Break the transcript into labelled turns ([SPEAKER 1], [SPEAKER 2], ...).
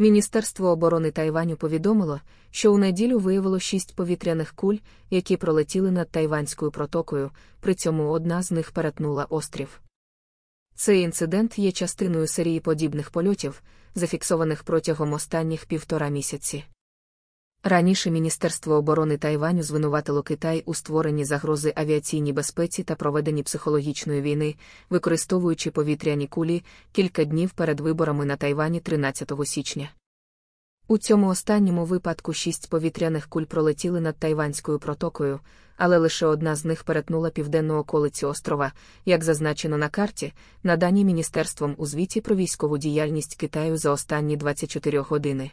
[SPEAKER 1] Міністерство оборони Тайваню повідомило, що у неділю виявило шість повітряних куль, які пролетіли над Тайванською протокою, при цьому одна з них перетнула острів. Цей інцидент є частиною серії подібних польотів, зафіксованих протягом останніх півтора місяці. Раніше Міністерство оборони Тайваню звинуватило Китай у створенні загрози авіаційній безпеці та проведенні психологічної війни, використовуючи повітряні кулі кілька днів перед виборами на Тайвані 13 січня. У цьому останньому випадку шість повітряних куль пролетіли над Тайванською протокою, але лише одна з них перетнула південну околицю острова, як зазначено на карті, наданій Міністерством у звіті про військову діяльність Китаю за останні 24 години.